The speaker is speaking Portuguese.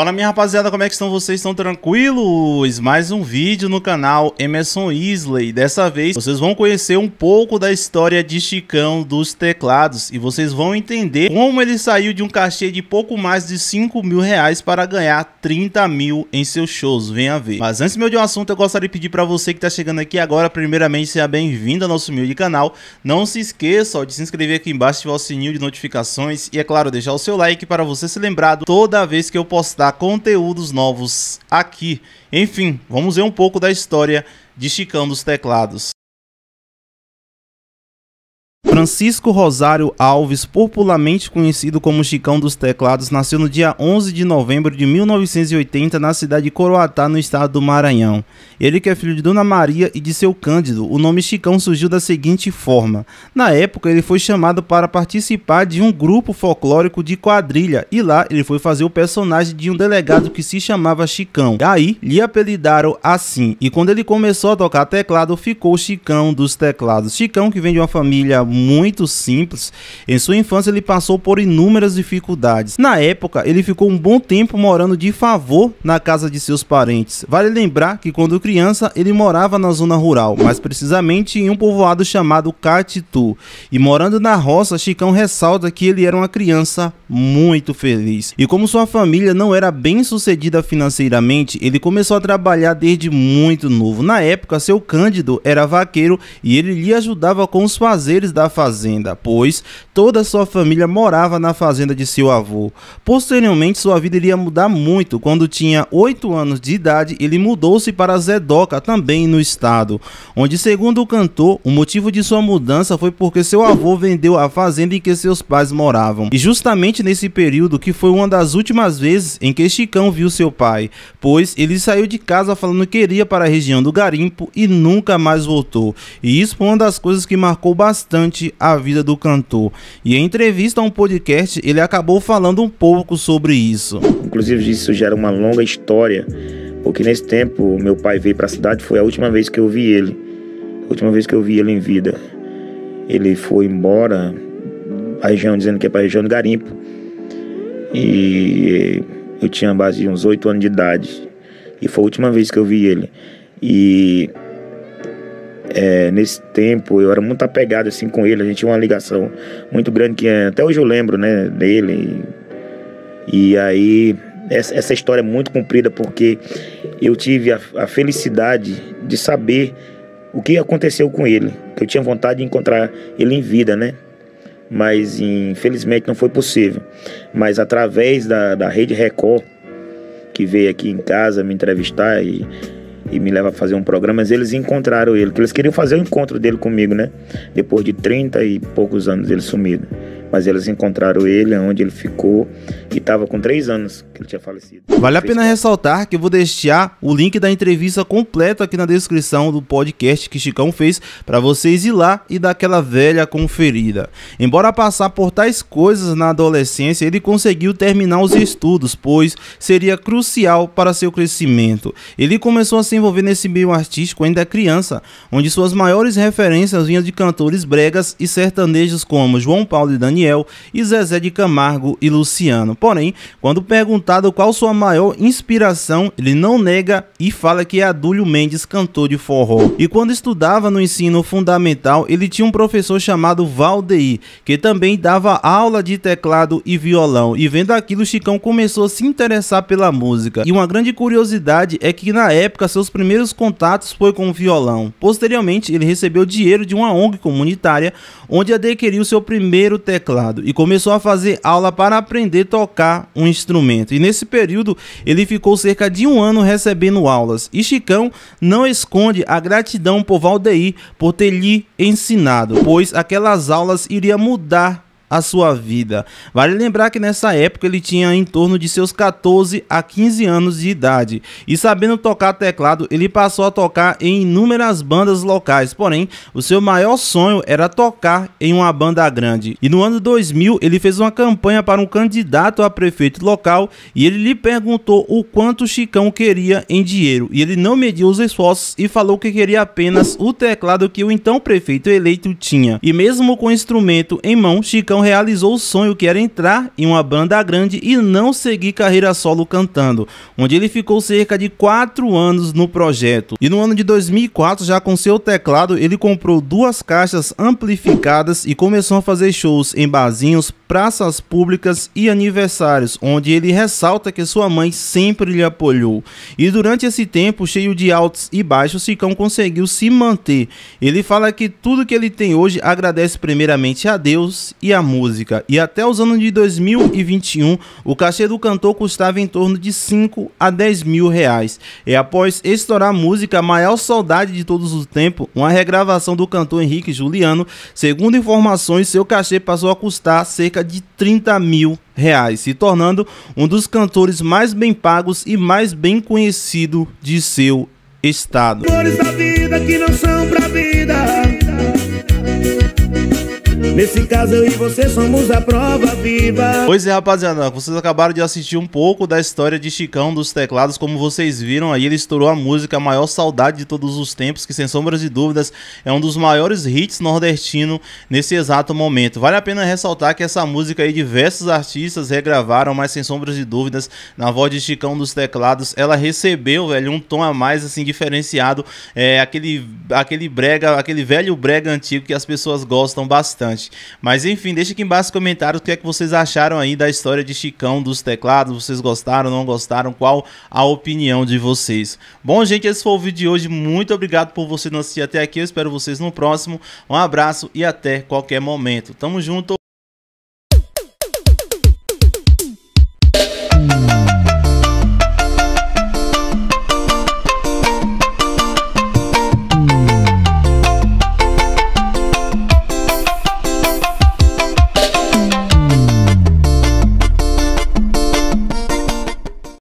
Fala minha rapaziada, como é que estão vocês? Estão tranquilos? Mais um vídeo no canal Emerson Isley. Dessa vez vocês vão conhecer um pouco da história de Chicão dos teclados e vocês vão entender como ele saiu de um cachê de pouco mais de 5 mil reais para ganhar 30 mil em seus shows. Venha ver. Mas antes meu de um assunto, eu gostaria de pedir para você que está chegando aqui agora, primeiramente seja bem-vindo ao nosso humilde canal. Não se esqueça ó, de se inscrever aqui embaixo, ativar o sininho de notificações e é claro, deixar o seu like para você ser lembrado toda vez que eu postar conteúdos novos aqui. Enfim, vamos ver um pouco da história de Chicão dos Teclados. Francisco Rosário Alves, popularmente conhecido como Chicão dos Teclados, nasceu no dia 11 de novembro de 1980 na cidade de Coroatá, no estado do Maranhão. Ele que é filho de Dona Maria e de seu Cândido, o nome Chicão surgiu da seguinte forma. Na época, ele foi chamado para participar de um grupo folclórico de quadrilha e lá ele foi fazer o personagem de um delegado que se chamava Chicão. Daí, lhe apelidaram assim. E quando ele começou a tocar teclado, ficou Chicão dos Teclados. Chicão que vem de uma família muito muito simples, em sua infância ele passou por inúmeras dificuldades. Na época, ele ficou um bom tempo morando de favor na casa de seus parentes. Vale lembrar que quando criança ele morava na zona rural, mais precisamente em um povoado chamado Catitu. E morando na roça, Chicão ressalta que ele era uma criança muito feliz. E como sua família não era bem sucedida financeiramente, ele começou a trabalhar desde muito novo. Na época, seu Cândido era vaqueiro e ele lhe ajudava com os fazeres da família fazenda, pois toda sua família morava na fazenda de seu avô. Posteriormente, sua vida iria mudar muito. Quando tinha 8 anos de idade, ele mudou-se para Zedoca, também no estado, onde, segundo o cantor, o motivo de sua mudança foi porque seu avô vendeu a fazenda em que seus pais moravam. E justamente nesse período que foi uma das últimas vezes em que Chicão viu seu pai, pois ele saiu de casa falando que iria para a região do garimpo e nunca mais voltou. E isso foi uma das coisas que marcou bastante a vida do cantor. E em entrevista a um podcast, ele acabou falando um pouco sobre isso. Inclusive, isso gera uma longa história, porque nesse tempo meu pai veio para a cidade, foi a última vez que eu vi ele. A última vez que eu vi ele em vida. Ele foi embora para região, dizendo que é para a região do Garimpo. E eu tinha base de uns oito anos de idade. E foi a última vez que eu vi ele. E é, nesse tempo eu era muito apegado assim com ele, a gente tinha uma ligação muito grande que eh, até hoje eu lembro, né, dele. E, e aí essa, essa, história é muito comprida porque eu tive a, a felicidade de saber o que aconteceu com ele. Eu tinha vontade de encontrar ele em vida, né? Mas infelizmente não foi possível. Mas através da, da Rede Record, que veio aqui em casa me entrevistar e e me leva a fazer um programa, mas eles encontraram ele, que eles queriam fazer o encontro dele comigo, né? Depois de 30 e poucos anos ele sumido mas eles encontraram ele onde ele ficou e estava com três anos que ele tinha falecido. Vale a pena ressaltar que eu vou deixar o link da entrevista completa aqui na descrição do podcast que Chicão fez para vocês ir lá e dar aquela velha conferida. Embora passar por tais coisas na adolescência, ele conseguiu terminar os estudos, pois seria crucial para seu crescimento. Ele começou a se envolver nesse meio artístico ainda criança, onde suas maiores referências vinham de cantores bregas e sertanejos como João Paulo e Daniel Daniel e Zezé de Camargo e Luciano. Porém, quando perguntado qual sua maior inspiração, ele não nega e fala que é Adúlio Mendes, cantor de forró. E quando estudava no ensino fundamental, ele tinha um professor chamado Valdeir, que também dava aula de teclado e violão. E vendo aquilo, Chicão começou a se interessar pela música. E uma grande curiosidade é que na época seus primeiros contatos foi com o violão. Posteriormente, ele recebeu dinheiro de uma ONG comunitária, onde adquiriu seu primeiro teclado teclado e começou a fazer aula para aprender a tocar um instrumento. E nesse período ele ficou cerca de um ano recebendo aulas. E Chicão não esconde a gratidão por Valdeir por ter lhe ensinado, pois aquelas aulas iria mudar a sua vida. Vale lembrar que nessa época ele tinha em torno de seus 14 a 15 anos de idade e sabendo tocar teclado, ele passou a tocar em inúmeras bandas locais. Porém, o seu maior sonho era tocar em uma banda grande. E no ano 2000, ele fez uma campanha para um candidato a prefeito local e ele lhe perguntou o quanto Chicão queria em dinheiro e ele não mediu os esforços e falou que queria apenas o teclado que o então prefeito eleito tinha. E mesmo com o instrumento em mão, Chicão então realizou o sonho que era entrar em uma banda grande e não seguir carreira solo cantando, onde ele ficou cerca de 4 anos no projeto. E no ano de 2004, já com seu teclado, ele comprou duas caixas amplificadas e começou a fazer shows em barzinhos, praças públicas e aniversários, onde ele ressalta que sua mãe sempre lhe apoiou. E durante esse tempo cheio de altos e baixos, Sicão conseguiu se manter. Ele fala que tudo que ele tem hoje agradece primeiramente a Deus e à música. E até os anos de 2021, o cachê do cantor custava em torno de 5 a 10 mil reais. E após estourar a música a Maior Saudade de Todos os Tempos, uma regravação do cantor Henrique Juliano, segundo informações, seu cachê passou a custar cerca cerca de 30 mil reais, se tornando um dos cantores mais bem pagos e mais bem conhecido de seu estado. Flores da vida que não são pra vida. Nesse caso eu e você somos a prova viva. Pois é, rapaziada, vocês acabaram de assistir um pouco da história de Chicão dos teclados. Como vocês viram, aí ele estourou a música A Maior Saudade de Todos os Tempos, que sem sombras de dúvidas é um dos maiores hits nordestino nesse exato momento. Vale a pena ressaltar que essa música aí diversos artistas regravaram, mas sem sombras de dúvidas, na voz de Chicão dos teclados, ela recebeu, velho, um tom a mais assim diferenciado, é aquele aquele brega, aquele velho brega antigo que as pessoas gostam bastante. Mas enfim, deixa aqui embaixo nos comentários o que é que vocês acharam aí da história de Chicão dos teclados. Vocês gostaram, não gostaram? Qual a opinião de vocês? Bom, gente, esse foi o vídeo de hoje. Muito obrigado por você nos assistir até aqui. Eu espero vocês no próximo. Um abraço e até qualquer momento. Tamo junto.